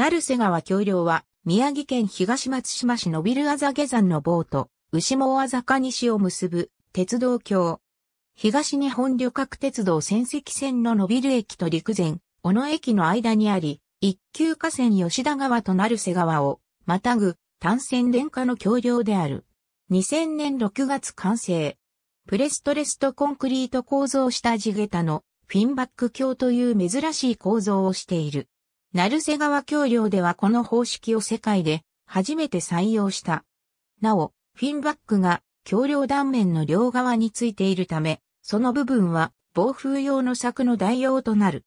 成瀬川橋梁は、宮城県東松島市のビルアザ下山のボート、牛もざか西を結ぶ、鉄道橋。東日本旅客鉄道仙石線の伸びる駅と陸前、小野駅の間にあり、一級河川吉田川となる瀬川を、またぐ、単線電化の橋梁である。2000年6月完成。プレストレストコンクリート構造下地下駄のフィンバック橋という珍しい構造をしている。鳴瀬川橋梁ではこの方式を世界で初めて採用した。なお、フィンバックが橋梁断面の両側についているため、その部分は暴風用の柵の代用となる。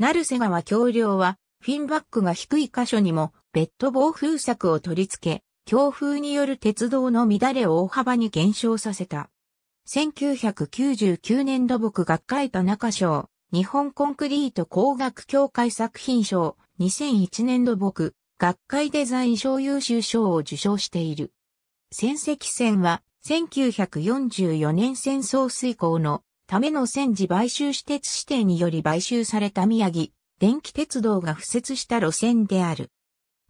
鳴瀬川橋梁はフィンバックが低い箇所にも別途暴風柵を取り付け、強風による鉄道の乱れを大幅に減少させた。1999年土木学会田中賞、日本コンクリート工学協会作品賞、2001年度僕、学会デザイン賞優秀賞を受賞している。戦績戦は、1944年戦争遂行のための戦時買収私鉄指定により買収された宮城、電気鉄道が付設した路線である。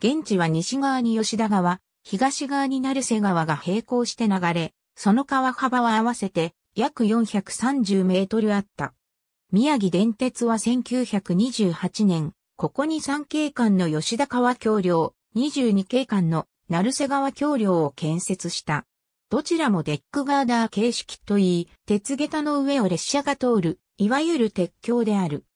現地は西側に吉田川、東側に成瀬川が並行して流れ、その川幅は合わせて約430メートルあった。宮城電鉄は1928年、ここに3景観の吉田川橋梁、22景観の成瀬川橋梁を建設した。どちらもデックガーダー形式といい、鉄下駄の上を列車が通る、いわゆる鉄橋である。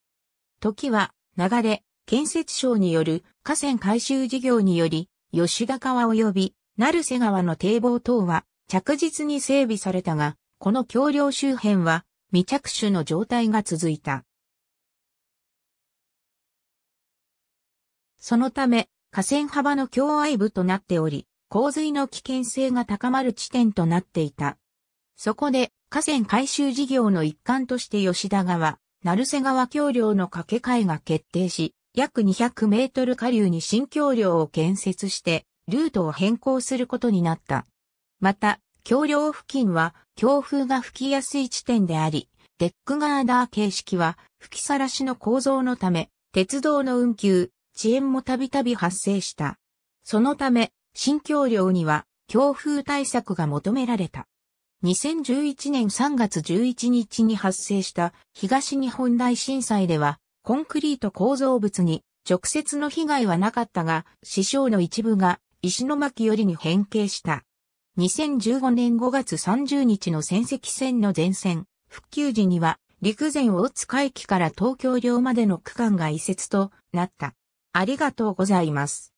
時は、流れ、建設省による河川改修事業により、吉田川及び成瀬川の堤防等は着実に整備されたが、この橋梁周辺は未着手の状態が続いた。そのため、河川幅の境愛部となっており、洪水の危険性が高まる地点となっていた。そこで、河川改修事業の一環として吉田川、成瀬川橋梁の架け替えが決定し、約200メートル下流に新橋梁を建設して、ルートを変更することになった。また、橋梁付近は強風が吹きやすい地点であり、デックガーダー形式は吹きさらしの構造のため、鉄道の運休、遅延もたびたび発生した。そのため、新橋梁には強風対策が求められた。2011年3月11日に発生した東日本大震災では、コンクリート構造物に直接の被害はなかったが、死傷の一部が石巻よりに変形した。2015年5月30日の戦績線の前線、復旧時には陸前大津海域から東京領までの区間が移設となった。ありがとうございます。